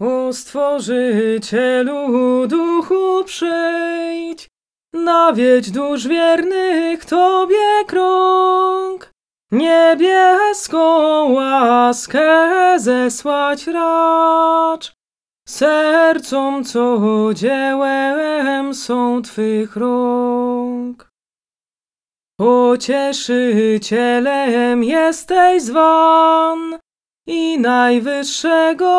O Stworzycielu Duchu przyjdź, nawiedź dusz wiernych Tobie krąg. Niebieską łaskę zesłać racz, sercom, co dziełem są Twych rąk. Pocieszycielem jesteś zwan, i najwyższego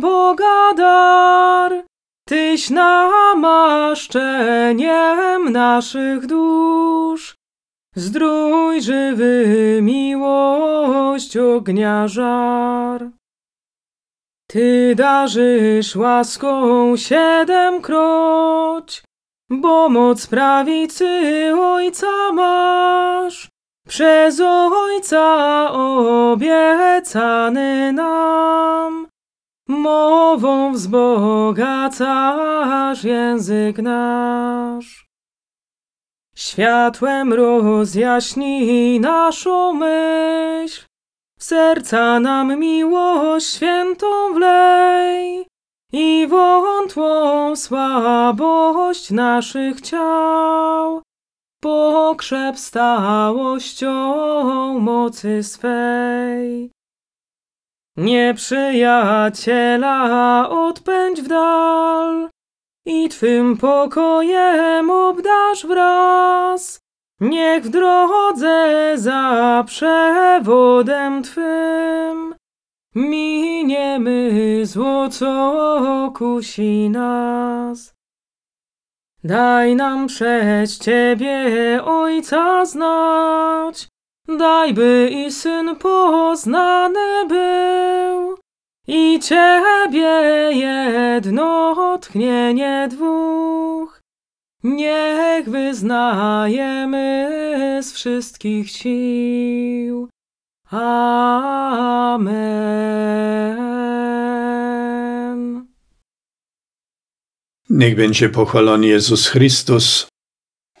Boga dar. Tyś namaszczeniem naszych dusz. Zdrój żywy miłość ognia żar. Ty darzysz łaską siedemkroć, bo moc prawicy Ojca masz. Przez Ojca obiecany nam, mową wzbogacasz język nasz. Światłem rozjaśni naszą myśl, w serca nam miłość świętą wlej i wątłą słabość naszych ciał. Po okrzep stałością mocy swej. Nieprzyjaciela odpędź w dal i Twym pokojem obdasz wraz. Niech w drodze za przewodem Twym miniemy zło, co kusi nas. Daj nam przeć Ciebie, Ojca, znać, daj by i Syn poznany był, i Ciebie jedno tchnienie dwóch. Niech wyznajemy z wszystkich sił. Amen. Niech będzie pochwalony Jezus Chrystus.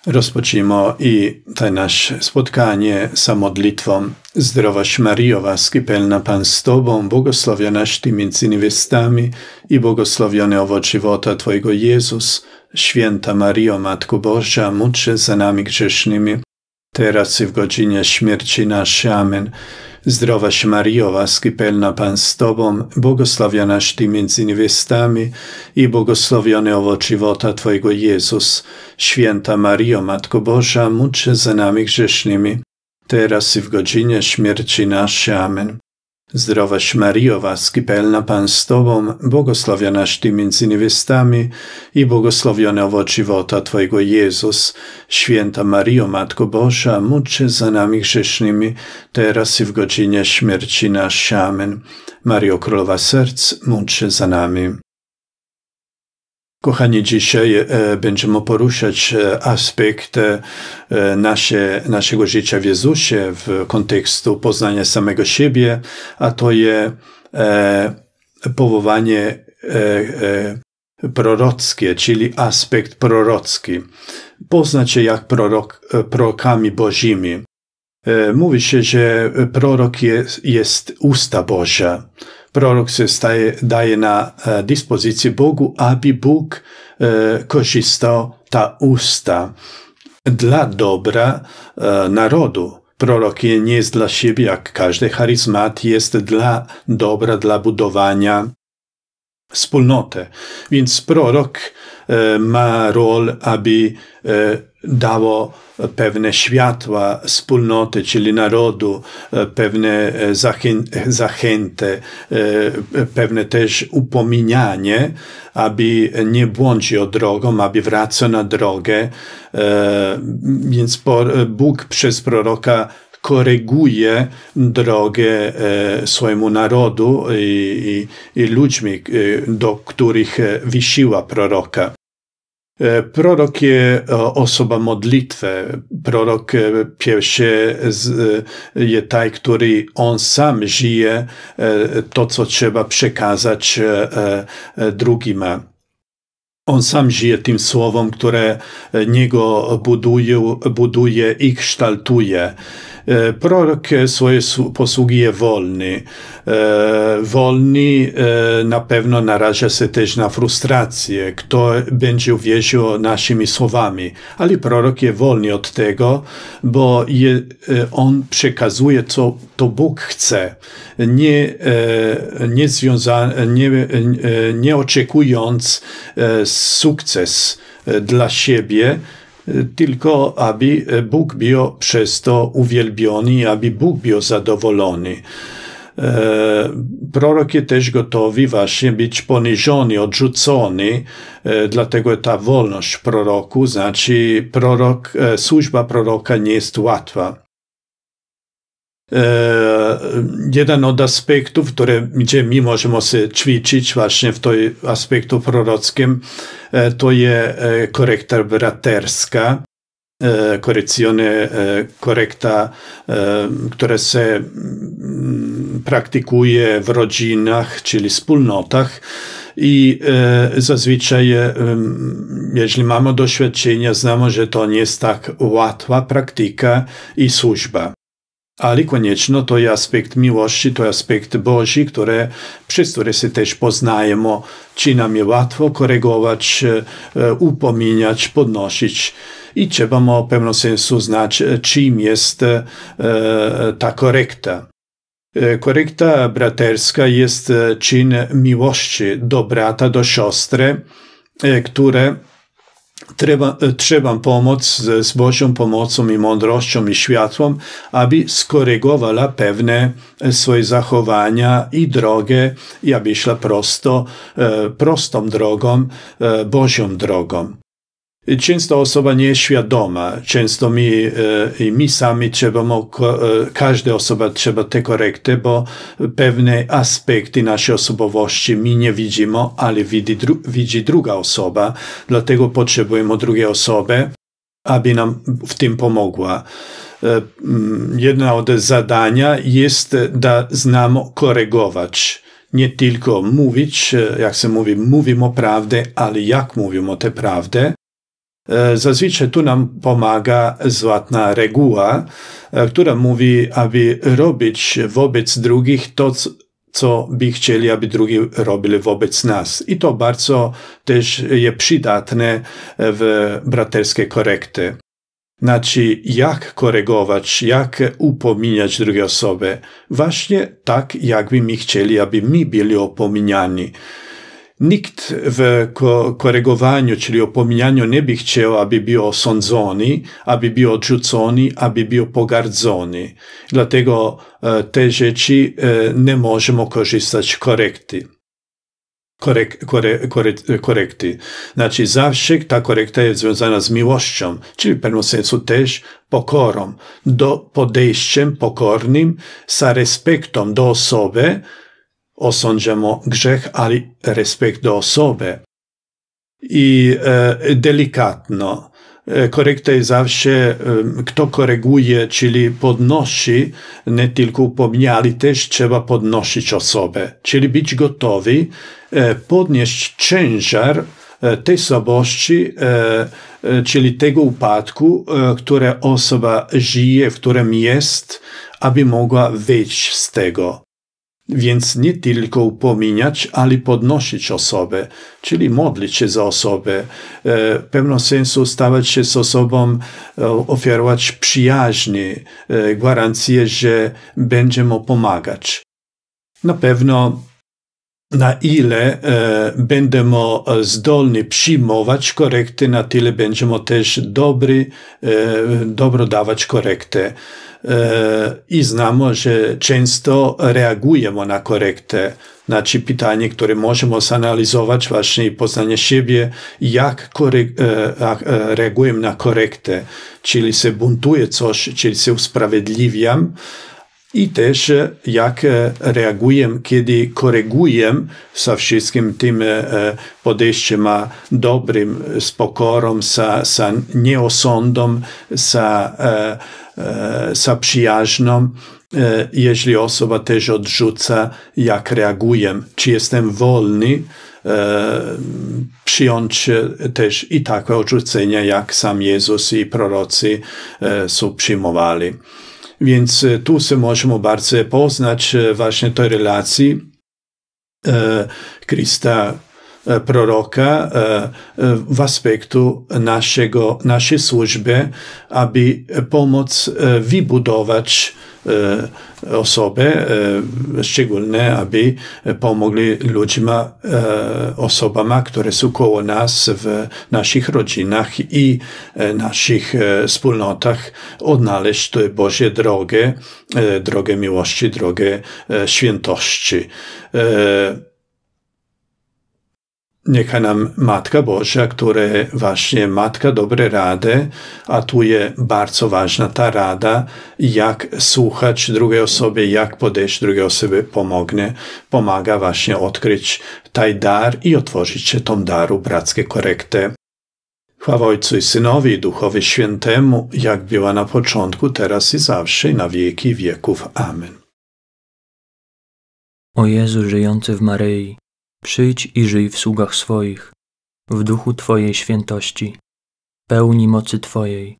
Rozpoczynamy i te nasze spotkanie z modlitwą. Zdrowaś Mario, łaski pełna Pan z Tobą, błogosławionaś Ty między niewiastami i błogosławione owoc wota Twojego Jezus. Święta Mario, Matko Boża, módl się za nami grzesznymi, teraz i w godzinie śmierci naszej. Amen. Zdrowaś Mario, łaski pełna Pan z Tobą, błogosławionaś Ty między niewiastami i błogosławiony owoc żywota Twojego Jezus. Święta Mario, Matko Boża, módl się za nami grzesznymi, teraz i w godzinie śmierci naszej. Amen. Zdrowaś Maryjo, łaski pełna Pan z Tobą, błogosławionaś Ty między niewiastami i błogosławiony owoc żywota Twojego Jezus. Święta Maryjo, Matko Boża, módl się za nami grzesznymi, teraz i w godzinie śmierci naszej. Amen. Mario Królowa Serc, módl się za nami. Kochani, dzisiaj e, będziemy poruszać e, aspekt e, nasze, naszego życia w Jezusie w kontekstu poznania samego siebie, a to jest powołanie prorockie, czyli aspekt prorocki. Poznać się jak prorok, prorokami bożymi. Mówi się, że prorok jest usta Boża prorok se staje, daje na e, dyspozycji Bogu, aby Bóg e, korzystał ta usta dla dobra e, narodu. Prorok nie jest dla siebie, jak każdy charyzmat, jest dla dobra, dla budowania wspólnoty. Więc prorok ma rolę, aby dało pewne światła wspólnoty, czyli narodu, e, pewne e, zachę zachętę, e, pewne też upominanie, aby nie błądził drogą, aby wracał na drogę. Więc Bóg przez proroka koryguje drogę swojemu narodu i, i, i ludźmi, do których wysiła proroka. E, prorok jest e, osoba modlitwy. Prorok e, pierwszy jest taj, który on sam żyje to, co trzeba przekazać drugim. On sam żyje tym słowom, które niego buduje, buduje i kształtuje. E, prorok swoje jest wolny. E, wolny e, na pewno naraża się też na frustrację, kto będzie uwierzył naszymi słowami. Ale prorok jest wolny od tego, bo je, on przekazuje, co to Bóg chce. Nie, nie, związa, nie, nie oczekując sukces dla siebie, tylko aby Bóg był przez to uwielbiony, aby Bóg był zadowolony. E, prorok jest też gotowy właśnie być poniżony, odrzucony, e, dlatego ta wolność proroku, znaczy prorok, e, służba proroka nie jest łatwa. E, jeden od aspektów, które, gdzie mi możemy się ćwiczyć właśnie w tej aspektu prorockim, e, to jest e, korekta braterska, korekta, które się mm, praktykuje w rodzinach, czyli wspólnotach. I e, zazwyczaj, e, mamy doświadczenia, znamy, że to nie jest tak łatwa praktyka i służba. Ale koniecznie to jest aspekt miłości, to jest aspekt Boży, które, przez który się też poznajemy, czy nam je łatwo korygować, e, upominać, podnosić. I trzeba w pewnym sensu znać, e, czym jest e, ta korekta. Korekta braterska jest czyn miłości do brata, do siostry, które trzeba e, trzeba pomoc z Bożą pomocą i mądrością i światłem, aby skorygowała pewne e, swoje zachowania i drogę i aby szła prosto, e, prostą drogą, Bożą drogą. Często osoba nie jest świadoma, często mi e, i my sami trzeba, e, każda osoba trzeba te korekty, bo pewne aspekty naszej osobowości my nie widzimy, ale widzi, dru, widzi druga osoba, dlatego potrzebujemy drugiej osoby, aby nam w tym pomogła. E, mm, jedna od zadania jest, da znamo korygować nie tylko mówić, jak się mówi, mówimy prawdę, ale jak mówimy tę prawdę, E, zazwyczaj tu nam pomaga złotna reguła, e, która mówi, aby robić wobec drugich to, co by chcieli, aby drugi robili wobec nas. I to bardzo też jest przydatne w braterskie korekty. Znaczy, jak korygować, jak upominać drugie osoby? Właśnie tak, jakby mi chcieli, aby mi byli upominani. Nikt w koregowaniu, czyli opominaniu nie by chciał, aby był osądzony, aby był odrzucony, aby był pogardzony. Dlatego e, te rzeczy e, nie możemy korzystać korekty. Korek, kore, kore, korekty. Znaczy zawsze ta korekta jest związana z miłością, czyli w pewnym sensu też pokorą, do podejściem pokornym, z respektem do osobe osądzamo grzech, ale respekt do osoby. I e, delikatno. E, korekta jest zawsze, e, kto koreguje, czyli podnosi, nie tylko upomnia, ale też trzeba podnosić osobę. Czyli być gotowi e, podnieść ciężar tej słabości, czyli tego upadku, które osoba żyje, w którym jest, aby mogła wyjść z tego. Więc nie tylko upominać, ale podnosić osobę, czyli modlić się za osobę, e, w pewnym sensu stawać się z osobą, e, ofiarować przyjaźni, e, gwarancję, że będzie mu pomagać. Na pewno na ile e, będziemy zdolni przyjmować korekty, na tyle będziemy też dobry, e, dobro dawać korekty. E, I znamy, że często reagujemy na korektę. ci znaczy pytanie, które możemy zanalizować właśnie i poznanie siebie, jak korek, reagujemy na korekty, czyli se buntuję coś, czyli se usprawiedliwiam, i też e, jak e, reaguję, kiedy koryguję sa wszystkim tym e, podejściem, dobrym, z pokorą, z sa nieosądą, przyjaźną, jeśli osoba też odrzuca, jak reaguję, czy jestem wolny, przyjąć też i takie odrzucenia, jak sam Jezus i prorocy są przyjmowali. Więc e, tu se możemy barce poznać e, właśnie tej relacji e, Krista proroka w aspektu naszego, naszej służby, aby pomóc wybudować E, osoby, e, szczególnie aby pomogli ludziom, e, osobom, które są koło nas w naszych rodzinach i naszych wspólnotach odnaleźć to Boże drogę, drogę miłości, drogę świętości. Niechaj nam Matka Boża, które właśnie Matka dobre rady, a tu jest bardzo ważna ta rada, jak słuchać drugiej osoby, jak podejść drugiej osoby, pomognie, pomaga właśnie odkryć taj dar i otworzyć się tą daru brackie korekty. Chwała Ojcu i Synowi Duchowi Świętemu, jak była na początku, teraz i zawsze, na wieki wieków. Amen. O Jezu żyjący w Maryi, Przyjdź i żyj w sługach swoich, w duchu Twojej świętości, pełni mocy Twojej,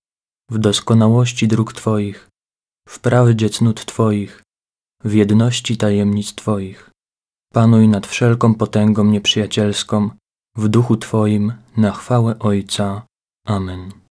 w doskonałości dróg Twoich, w prawdzie cnót Twoich, w jedności tajemnic Twoich. Panuj nad wszelką potęgą nieprzyjacielską, w duchu Twoim, na chwałę Ojca. Amen.